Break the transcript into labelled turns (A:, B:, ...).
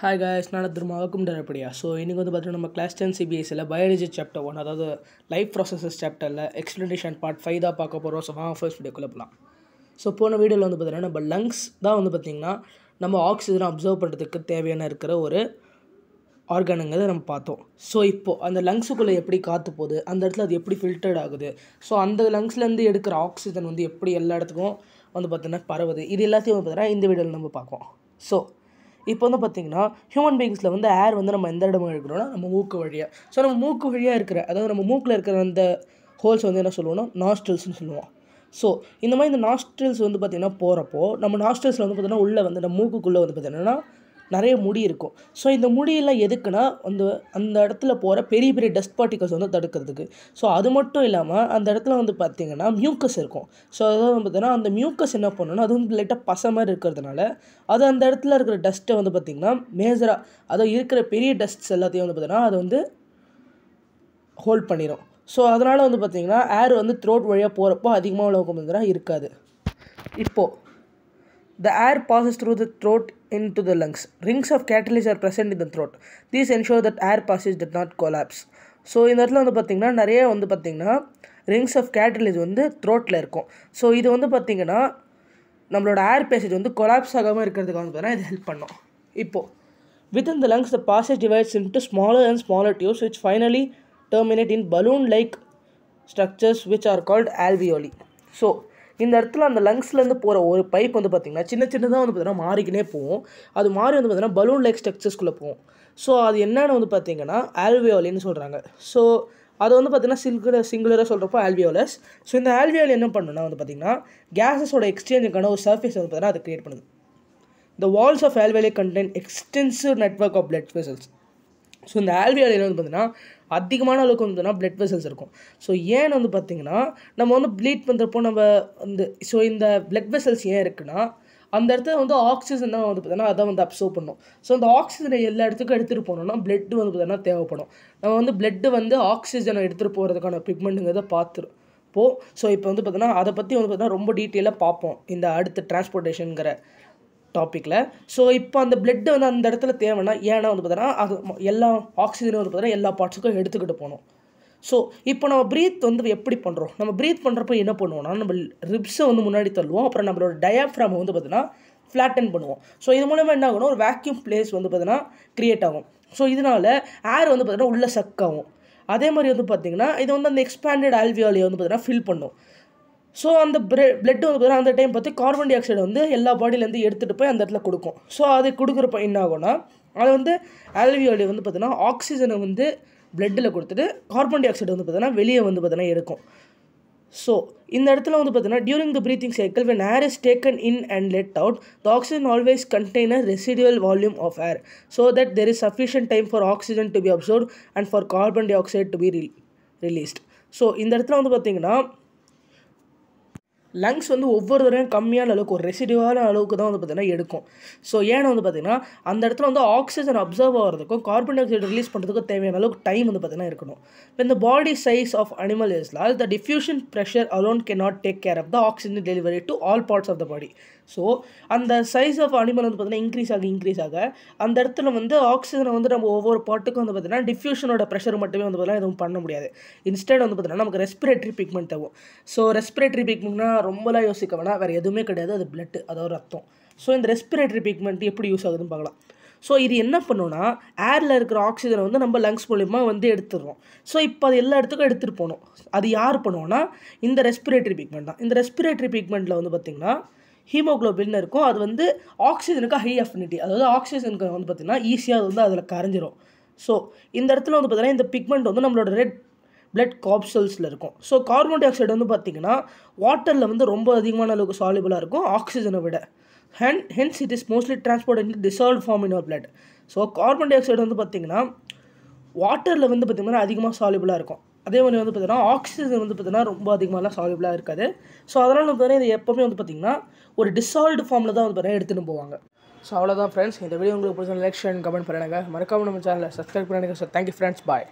A: Hi guys நான் திரும்ப வக்கும் டேரப்படியா so இன்றைக்கி வந்து பார்த்தீங்கன்னா நம்ம கிளாஸ் டென் சிபிஎஸ்சியில் பயாலஜி சாப்டர் ஒன் அதாவது லைஃப் ப்ராசஸஸ் சாப்டரில் எக்ஸ்பிளனேஷன் பார்ட் ஃபைவ் தான் பார்க்க போகிறோம் ஸோ வாங்க ஃபர்ஸ்ட் வீடியோ போகலாம் ஸோ போன வீடியோவில் வந்து பார்த்திங்கன்னா நம்ம லங்ஸ் தான் வந்து பார்த்திங்கன்னா நம்ம ஆக்சிஜனை அப்சர்வ் பண்ணுறதுக்கு தேவையான இருக்கிற ஒரு ஆர்கானுங்கிறத நம்ம பார்த்தோம் ஸோ இப்போது அந்த லங்ஸுக்குள்ளே எப்படி காற்று போகுது அந்த இடத்துல அது எப்படி ஃபில்டர்ட் ஆகுது ஸோ அந்த லங்ஸ்லேருந்து எடுக்கிற ஆக்சிஜன் வந்து எப்படி எல்லா இடத்துக்கும் வந்து பார்த்திங்கன்னா பரவுது இது எல்லாத்தையும் வந்து பார்த்தீங்கன்னா இந்த வீடியோவில் நம்ம பார்க்கோம் ஸோ இப்போ வந்து பார்த்திங்கன்னா ஹியூமன் பீங்ஸில் வந்து ஏர் வந்து நம்ம எந்த இடமா எடுக்கிறோம்னா நம்ம மூக்கு வழியாக ஸோ நம்ம மூக்கு வழியாக இருக்கிற அதாவது நம்ம மூக்கில் இருக்கிற அந்த ஹோல்ஸ் வந்து என்ன சொல்லுவோம்னா நாஸ்ட்ரில்ஸ்னு சொல்லுவோம் ஸோ இந்த மாதிரி இந்த நாஸ்டல்ஸ் வந்து பார்த்திங்கன்னா போகிறப்போ நம்ம நாஸ்டல்ஸில் வந்து பார்த்திங்கன்னா உள்ளே வந்து நம்ம மூக்குக்குள்ளே வந்து பார்த்திங்கன்னா நிறைய முடி இருக்கும் ஸோ இந்த முடியெல்லாம் எதுக்குன்னா அந்த அந்த இடத்துல போகிற பெரிய பெரிய டஸ்ட் பார்ட்டிகல்ஸ் வந்து தடுக்கிறதுக்கு ஸோ அது மட்டும் இல்லாமல் அந்த இடத்துல வந்து பார்த்திங்கன்னா மியூக்கஸ் இருக்கும் ஸோ அதாவது பார்த்தீங்கன்னா அந்த மியூக்கஸ் என்ன பண்ணணும்னா அது வந்து லைட்டாக பசை மாதிரி இருக்கிறதுனால அது அந்த இடத்துல இருக்கிற டஸ்ட்டை வந்து பார்த்திங்கன்னா மேஜராக அதாவது இருக்கிற பெரிய டஸ்ட்ஸ் எல்லாத்தையும் வந்து பார்த்திங்கன்னா அது வந்து ஹோல்ட் பண்ணிடும் ஸோ அதனால் வந்து பார்த்திங்கன்னா ஏர் வந்து த்ரோட் வழியாக போகிறப்போ அதிகமாக உலகம் இருக்காது இப்போது The air passes through the throat into the lungs. Rings of cartilage are present in the throat. These ensure that air passage did not collapse. So இந்த இடத்துல வந்து பார்த்தீங்கன்னா நிறைய வந்து பார்த்தீங்கன்னா ரிங்ஸ் ஆஃப் கேட்டலேஜ் வந்து த்ரோட்டில் இருக்கும் ஸோ இது வந்து பார்த்திங்கன்னா நம்மளோட ஏர் பேசேஜ் வந்து கொலாப்ஸ் ஆகாமல் இருக்கிறதுக்கு வந்து இது ஹெல்ப் பண்ணும் இப்போது within the lungs the passage divides into smaller and smaller tubes which finally terminate in balloon like structures which are called alveoli so இந்த இடத்துல அந்த லங்ஸ்லேருந்து போகிற ஒரு பைப் வந்து பார்த்திங்கன்னா சின்ன சின்னதாக வந்து பார்த்திங்கன்னா மாறிக்கினே போகும் அது மாறி வந்து பார்த்திங்கன்னா பலூன் லைக் ஸ்ட்ரக்சர்ஸ்குள்ளே போகும் ஸோ அது என்னென்னு வந்து பார்த்திங்கன்னா ஆல்வியோலின்னு சொல்கிறாங்க ஸோ அது வந்து பார்த்திங்கன்னா சிங்குலர் சிங்குலராக சொல்கிறப்போ ஆல்வியோலஸ் ஸோ இந்த ஆல்வியோல் என்ன பண்ணுன்னா வந்து பார்த்திங்கன்னா கேஸஸோட எக்ஸ்சேஞ்சுக்கான ஒரு சர்ஃபேஸ் வந்து பார்த்திங்கன்னா அது க்ரியேட் பண்ணுது the walls of alveoli contain extensive network of blood vessels so இந்த ஆல்வியாலையில் வந்து பார்த்திங்கன்னா அதிகமான அளவுக்கு வந்து பிளட் வெசல்ஸ் இருக்கும் ஸோ ஏன்னு வந்து பார்த்திங்கன்னா நம்ம வந்து ப்ளீட் பண்ணுறப்போ நம்ம வந்து ஸோ இந்த பிளட் வெசல்ஸ் ஏன் இருக்குன்னா அந்த இடத்துல வந்து ஆக்சிஜன் தான் வந்து பார்த்தீங்கன்னா அதை வந்து அப்சர்வ் பண்ணும் ஸோ அந்த ஆக்சிஜனை எல்லா இடத்துக்கும் எடுத்துகிட்டு போனோம்னா பிளட் வந்து பார்த்தீங்கன்னா தேவைப்படும் நம்ம வந்து பிளட்டு வந்து ஆக்சிஜனை எடுத்துகிட்டு போகிறதுக்கான பிக்மெண்ட்டுங்கிறத பார்த்துரும் போ ஸோ இப்போ வந்து பார்த்தீங்கன்னா அதை பற்றி வந்து பார்த்தீங்கன்னா ரொம்ப டீட்டெயிலாக பார்ப்போம் இந்த அடுத்த டிரான்ஸ்போர்ட்டேஷனுங்கிற டாப்பிக்கில் ஸோ இப்போ அந்த பிளட்டு வந்து அந்த இடத்துல தேவைன்னா ஏன்னா வந்து பார்த்தீங்கன்னா அது எல்லா ஆக்சிஜனும் வந்து பார்த்தீங்கன்னா எல்லா பார்ட்ஸுக்கும் எடுத்துக்கிட்டு போகணும் ஸோ இப்போ நம்ம ப்ரீத் வந்து எப்படி பண்ணுறோம் நம்ம ப்ரீத் பண்ணுறப்ப என்ன பண்ணுவோம்னா நம்ம ரிப்ஸை வந்து முன்னாடி தள்ளுவோம் அப்புறம் நம்மளோட டயாஃப்ராம் வந்து பார்த்தீங்கன்னா ஃப்ளாட்டன் பண்ணுவோம் ஸோ இது மூலமாக என்ன ஆகணும் ஒரு வேக்யூம் பிளேஸ் வந்து பார்த்தீங்கன்னா க்ரியேட் ஆகும் ஸோ இதனால் ஏர் வந்து பார்த்தீங்கன்னா உள்ளே சக்காகும் அதே மாதிரி வந்து பார்த்திங்கன்னா இது வந்து அந்த எக்ஸ்பேண்டட் ஆல்வியாலியை வந்து பார்த்தீங்கன்னா ஃபில் பண்ணும் ஸோ அந்த பிரெ பிளட் வந்து அந்த டைம் பார்த்து கார்பன் டை ஆக்சைடு வந்து எல்லா பாடியிலேருந்து எடுத்துகிட்டு போய் அந்த இடத்துல கொடுக்கும் ஸோ அது கொடுக்குறப்ப என்ன ஆகும்னா அது வந்து ஆல்வியோலி வந்து பார்த்தீங்கன்னா ஆக்சிஜனை வந்து பிளட்டில் கொடுத்துட்டு கார்பன் டை ஆக்சைடு வந்து பார்த்தீங்கன்னா வெளியே வந்து பார்த்தீங்கன்னா எடுக்கும் ஸோ இந்த இடத்துல வந்து பார்த்தீங்கன்னா during the breathing cycle when air is taken in and let out the oxygen always contain a residual volume of air so that there is sufficient time for oxygen to be absorb and for carbon dioxide to be released so இந்த இடத்துல வந்து பார்த்தீங்கன்னா lungs வந்து ஒவ்வொரு தடவையும் கம்மியான அளவுக்கு ஒரு ரெசிடியூவான அளவுக்கு தான் வந்து பார்த்திங்கன்னா எடுக்கும் ஸோ ஏன்னா வந்து பார்த்திங்கன்னா அந்த இடத்துல வந்து ஆக்சிஜன் அப்சர்வ் ஆகிறதுக்கும் கார்பன் ஆக்சைடு ரிலீஸ் பண்ணுறதுக்கும் தேவையான அளவுக்கு டைம் வந்து பார்த்திங்கன்னா இருக்கணும் இப்போ இந்த body size of animal is large the diffusion pressure alone cannot take care of the oxygen delivery to all parts of the body so அந்த சைஸ் ஆஃப் அனிமல் வந்து பார்த்திங்கன்னா இன்க்ரீஸ் ஆக இன்க்ரீஸ் ஆக அந்த இடத்துல வந்து ஆக்சிஜனை வந்து நம்ம ஒவ்வொரு பாட்டுக்கும் வந்து பார்த்திங்கன்னா டிஃப்யூஷனோட ப்ரெஷர் மட்டுமே வந்து பார்த்திங்கன்னா எதுவும் பண்ண முடியாது இன்ஸ்டன்ட் வந்து பார்த்திங்கன்னா நமக்கு ரெஸ்பிரேட்டரி பிக்மெண்ட் தேவும் ஸோ ரெஸ்பிரேட்டரி பிக்மெண்ட்னா ரொம்பலாம் யோசிக்க வேணாம் வேறு எதுவுமே கிடையாது அது பிளட் அதாவது ரத்தம் ஸோ இந்த ரெஸ்பிரேட்டரி பிக்மெண்ட் எப்படி யூஸ் ஆகுதுன்னு பார்க்கலாம் ஸோ இது என்ன பண்ணோன்னா ஏரில் இருக்கிற ஆக்சிஜனை வந்து நம்ம லங்ஸ் மூலிமா வந்து எடுத்துடுறோம் ஸோ இப்போ அது எல்லா இடத்துக்கும் எடுத்துகிட்டு போகணும் அது யார் பண்ணுவோன்னா இந்த ரெஸ்பிரேட்டரி பிக்மெண்ட் தான் இந்த ரெஸ்பிரேட்டரி பிக்மெண்ட்டில் வந்து பார்த்திங்கன்னா ஹீமோக்ளோபின் இருக்கும் அது வந்து ஆக்சிஜனுக்கு ஹை அஃபினிட்டி அதாவது ஆக்சிஜனுக்கு வந்து பார்த்திங்கன்னா ஈஸியாக அது வந்து அதில் கரைஞ்சிரும் ஸோ இந்த இடத்துல வந்து பார்த்திங்கன்னா இந்த பிக்மெண்ட் வந்து நம்மளோட ரெட் பிளட் காப்சல்ஸில் இருக்கும் ஸோ கார்பன் டை ஆக்சைடு வந்து பார்த்திங்கன்னா வாட்டரில் வந்து ரொம்ப அதிகமான அளவுக்கு சாலிபிளாக இருக்கும் ஆக்சிஜனை விட hen hence it is mostly transport in dissolve form in our blood so carbon dioxide வந்து பார்த்திங்கன்னா வாட்டரில் வந்து பார்த்திங்கன்னா அதிகமாக சாலிபிளாக இருக்கும் அதே மாதிரி வந்து பார்த்திங்கன்னா ஆக்சிஜன் வந்து பார்த்திங்கன்னா ரொம்ப அதிகமாகலாம் சாலிபிளாக இருக்காது ஸோ அதனால் வந்து பார்த்திங்கன்னா இது எப்போவுமே வந்து பார்த்திங்கன்னா ஒரு டிசால்வ்டு ஃபார்மில் தான் வந்து பார்த்திங்கன்னா எடுத்துகிட்டு போவாங்க ஸோ அவ்வளோதான் ஃப்ரெண்ட்ஸ் இந்த வீடியோ உங்களுக்கு பிடிச்ச லைக் ஷேர் கமெண்ட் பண்ணுங்கள் மறக்காமல் நம்ம சேனலில் சப்ஸ்கிரைப் பண்ணுங்கள் ஸோ தேங்க்யூ ஃப்ரெண்ட்ஸ் பாய்